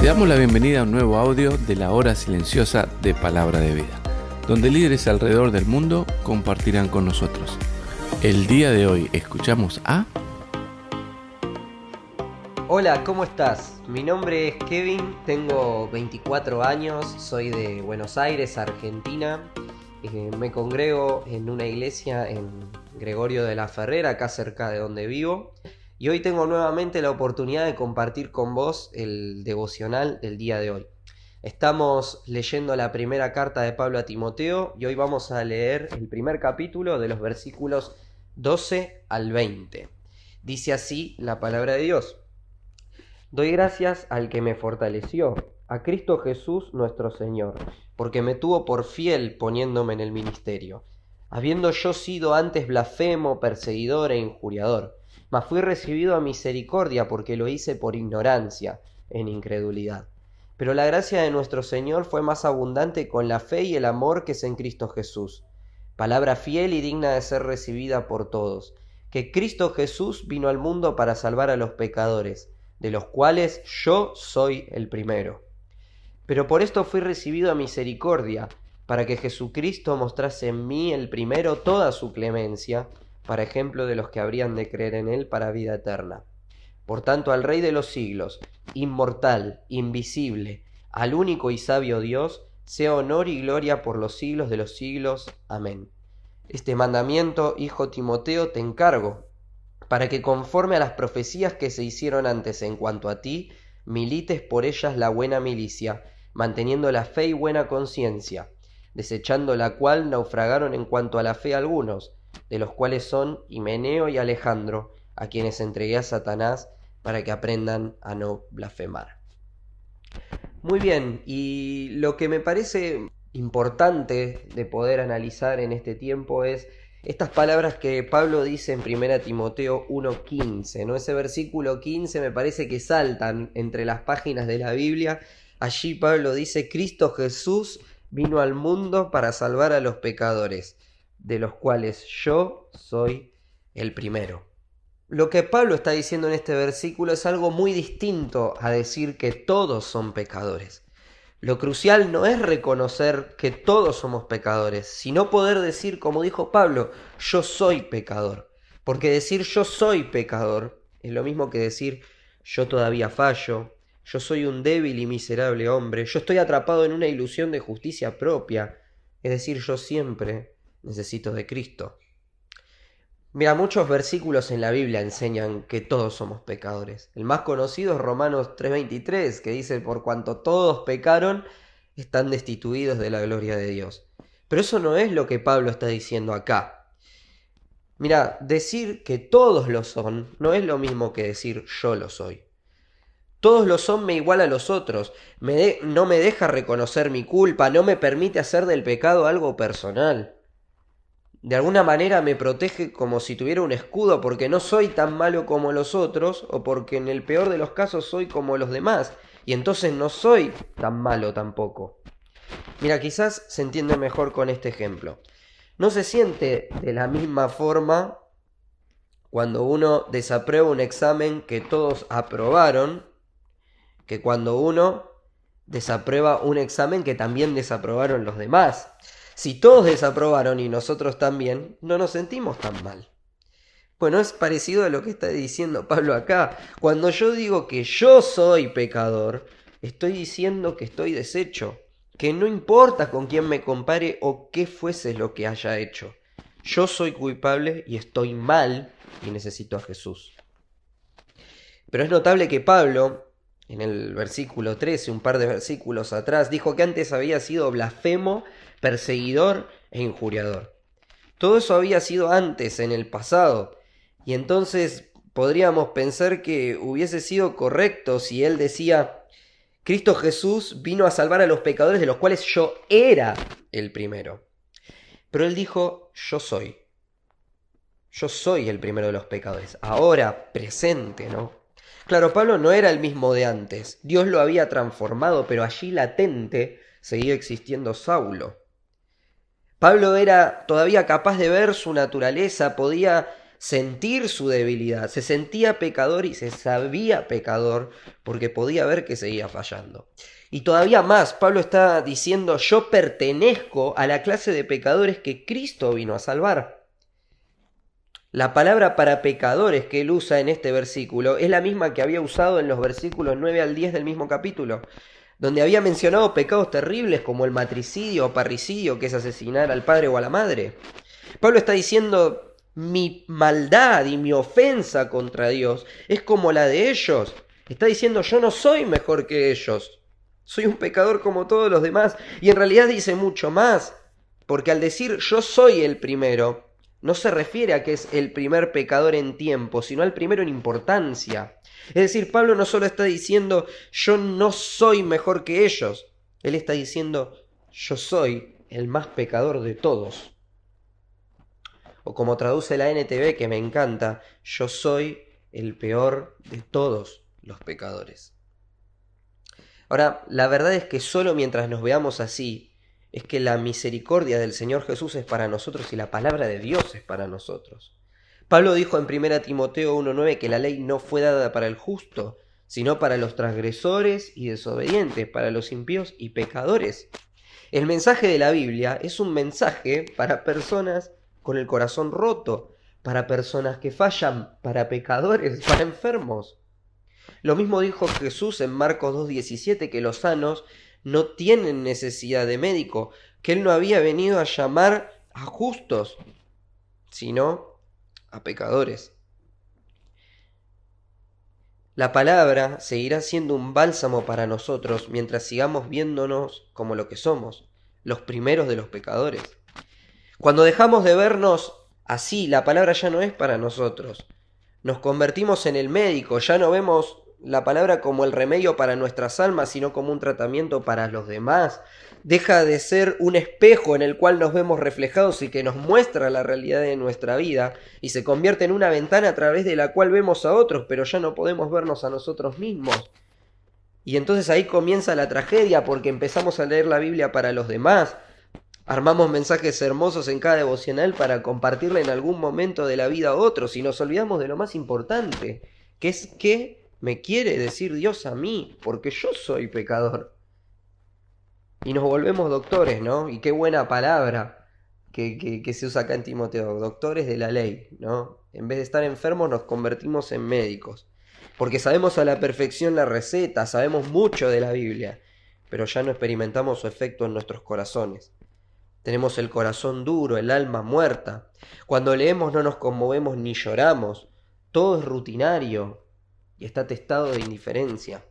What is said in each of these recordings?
Te damos la bienvenida a un nuevo audio de la hora silenciosa de Palabra de Vida, donde líderes alrededor del mundo compartirán con nosotros. El día de hoy escuchamos a... Hola, ¿cómo estás? Mi nombre es Kevin, tengo 24 años, soy de Buenos Aires, Argentina. Eh, me congrego en una iglesia en Gregorio de la Ferrera, acá cerca de donde vivo. Y hoy tengo nuevamente la oportunidad de compartir con vos el devocional del día de hoy. Estamos leyendo la primera carta de Pablo a Timoteo y hoy vamos a leer el primer capítulo de los versículos 12 al 20. Dice así la palabra de Dios. Doy gracias al que me fortaleció, a Cristo Jesús nuestro Señor, porque me tuvo por fiel poniéndome en el ministerio, habiendo yo sido antes blasfemo, perseguidor e injuriador mas fui recibido a misericordia porque lo hice por ignorancia, en incredulidad. Pero la gracia de nuestro Señor fue más abundante con la fe y el amor que es en Cristo Jesús, palabra fiel y digna de ser recibida por todos, que Cristo Jesús vino al mundo para salvar a los pecadores, de los cuales yo soy el primero. Pero por esto fui recibido a misericordia, para que Jesucristo mostrase en mí el primero toda su clemencia, para ejemplo de los que habrían de creer en él para vida eterna. Por tanto, al Rey de los siglos, inmortal, invisible, al único y sabio Dios, sea honor y gloria por los siglos de los siglos. Amén. Este mandamiento, hijo Timoteo, te encargo, para que conforme a las profecías que se hicieron antes en cuanto a ti, milites por ellas la buena milicia, manteniendo la fe y buena conciencia, desechando la cual naufragaron en cuanto a la fe algunos, de los cuales son Himeneo y Alejandro, a quienes entregué a Satanás para que aprendan a no blasfemar. Muy bien, y lo que me parece importante de poder analizar en este tiempo es estas palabras que Pablo dice en 1 Timoteo 1.15, ¿no? Ese versículo 15 me parece que saltan entre las páginas de la Biblia. Allí Pablo dice, Cristo Jesús vino al mundo para salvar a los pecadores, de los cuales yo soy el primero. Lo que Pablo está diciendo en este versículo es algo muy distinto a decir que todos son pecadores. Lo crucial no es reconocer que todos somos pecadores, sino poder decir, como dijo Pablo, yo soy pecador. Porque decir yo soy pecador es lo mismo que decir yo todavía fallo, yo soy un débil y miserable hombre, yo estoy atrapado en una ilusión de justicia propia. Es decir, yo siempre necesito de Cristo. Mira, muchos versículos en la Biblia enseñan que todos somos pecadores. El más conocido es Romanos 3:23, que dice, por cuanto todos pecaron, están destituidos de la gloria de Dios. Pero eso no es lo que Pablo está diciendo acá. Mira, decir que todos lo son no es lo mismo que decir yo lo soy. Todos lo son me igual a los otros, me no me deja reconocer mi culpa, no me permite hacer del pecado algo personal de alguna manera me protege como si tuviera un escudo porque no soy tan malo como los otros o porque en el peor de los casos soy como los demás y entonces no soy tan malo tampoco. Mira, quizás se entiende mejor con este ejemplo. No se siente de la misma forma cuando uno desaprueba un examen que todos aprobaron que cuando uno desaprueba un examen que también desaprobaron los demás. Si todos desaprobaron y nosotros también, no nos sentimos tan mal. Bueno, es parecido a lo que está diciendo Pablo acá. Cuando yo digo que yo soy pecador, estoy diciendo que estoy deshecho, que no importa con quién me compare o qué fuese lo que haya hecho. Yo soy culpable y estoy mal y necesito a Jesús. Pero es notable que Pablo, en el versículo 13, un par de versículos atrás, dijo que antes había sido blasfemo perseguidor e injuriador. Todo eso había sido antes, en el pasado, y entonces podríamos pensar que hubiese sido correcto si él decía, Cristo Jesús vino a salvar a los pecadores de los cuales yo era el primero. Pero él dijo, yo soy. Yo soy el primero de los pecadores. Ahora, presente, ¿no? Claro, Pablo no era el mismo de antes. Dios lo había transformado, pero allí latente seguía existiendo Saulo. Pablo era todavía capaz de ver su naturaleza, podía sentir su debilidad, se sentía pecador y se sabía pecador porque podía ver que seguía fallando. Y todavía más, Pablo está diciendo, yo pertenezco a la clase de pecadores que Cristo vino a salvar. La palabra para pecadores que él usa en este versículo es la misma que había usado en los versículos 9 al 10 del mismo capítulo donde había mencionado pecados terribles como el matricidio o parricidio, que es asesinar al padre o a la madre. Pablo está diciendo, mi maldad y mi ofensa contra Dios es como la de ellos. Está diciendo, yo no soy mejor que ellos. Soy un pecador como todos los demás. Y en realidad dice mucho más, porque al decir yo soy el primero, no se refiere a que es el primer pecador en tiempo, sino al primero en importancia. Es decir, Pablo no solo está diciendo yo no soy mejor que ellos, él está diciendo yo soy el más pecador de todos. O como traduce la NTV que me encanta, yo soy el peor de todos los pecadores. Ahora, la verdad es que solo mientras nos veamos así, es que la misericordia del Señor Jesús es para nosotros y la palabra de Dios es para nosotros. Pablo dijo en 1 Timoteo 1.9 que la ley no fue dada para el justo, sino para los transgresores y desobedientes, para los impíos y pecadores. El mensaje de la Biblia es un mensaje para personas con el corazón roto, para personas que fallan, para pecadores, para enfermos. Lo mismo dijo Jesús en Marcos 2.17 que los sanos no tienen necesidad de médico, que él no había venido a llamar a justos, sino a pecadores. La palabra seguirá siendo un bálsamo para nosotros mientras sigamos viéndonos como lo que somos, los primeros de los pecadores. Cuando dejamos de vernos así, la palabra ya no es para nosotros. Nos convertimos en el médico, ya no vemos la palabra como el remedio para nuestras almas, sino como un tratamiento para los demás. Deja de ser un espejo en el cual nos vemos reflejados y que nos muestra la realidad de nuestra vida, y se convierte en una ventana a través de la cual vemos a otros, pero ya no podemos vernos a nosotros mismos. Y entonces ahí comienza la tragedia porque empezamos a leer la Biblia para los demás. Armamos mensajes hermosos en cada devocional para compartirle en algún momento de la vida a otros y nos olvidamos de lo más importante, que es que me quiere decir Dios a mí, porque yo soy pecador. Y nos volvemos doctores, ¿no? Y qué buena palabra que, se usa acá en Timoteo, doctores de la ley, ¿no? En vez de estar enfermos nos convertimos en médicos, porque sabemos a la perfección la receta, sabemos mucho de la Biblia, pero ya no experimentamos su efecto en nuestros corazones. Tenemos el corazón duro, el alma muerta. Cuando leemos no nos conmovemos ni lloramos. Todo es rutinario, y está testado de indiferencia.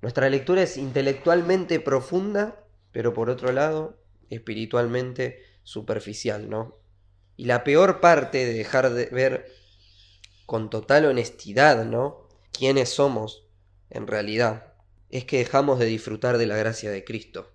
Nuestra lectura es intelectualmente profunda, pero por otro lado, espiritualmente superficial, ¿no? Y la peor parte de dejar de ver con total honestidad, ¿no? Quiénes somos en realidad, es que dejamos de disfrutar de la gracia de Cristo.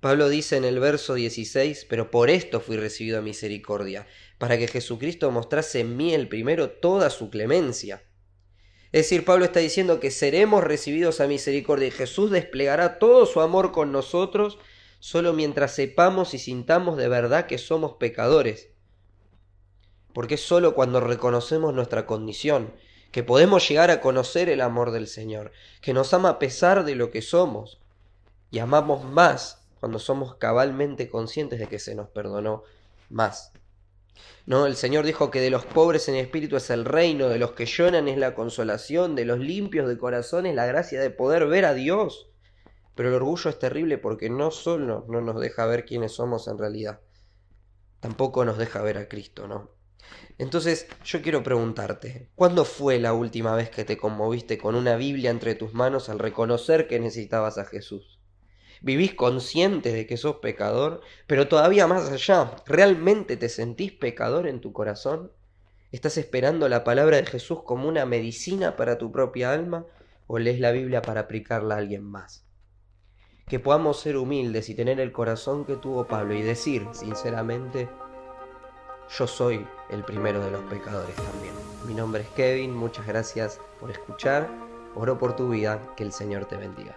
Pablo dice en el verso 16, pero por esto fui recibido a misericordia, para que Jesucristo mostrase en mí el primero toda su clemencia es decir, Pablo está diciendo que seremos recibidos a misericordia y Jesús desplegará todo su amor con nosotros solo mientras sepamos y sintamos de verdad que somos pecadores. Porque es solo cuando reconocemos nuestra condición que podemos llegar a conocer el amor del Señor, que nos ama a pesar de lo que somos y amamos más cuando somos cabalmente conscientes de que se nos perdonó más. ¿No? El Señor dijo que de los pobres en espíritu es el reino, de los que lloran es la consolación, de los limpios de corazón es la gracia de poder ver a Dios. Pero el orgullo es terrible porque no solo no nos deja ver quiénes somos en realidad, tampoco nos deja ver a Cristo, ¿no? Entonces, yo quiero preguntarte, ¿cuándo fue la última vez que te conmoviste con una Biblia entre tus manos al reconocer que necesitabas a Jesús? vivís consciente de que sos pecador, pero todavía más allá, ¿realmente te sentís pecador en tu corazón? ¿Estás esperando la palabra de Jesús como una medicina para tu propia alma o lees la Biblia para aplicarla a alguien más? Que podamos ser humildes y tener el corazón que tuvo Pablo y decir sinceramente, yo soy el primero de los pecadores también. Mi nombre es Kevin, muchas gracias por escuchar, oro por tu vida, que el Señor te bendiga.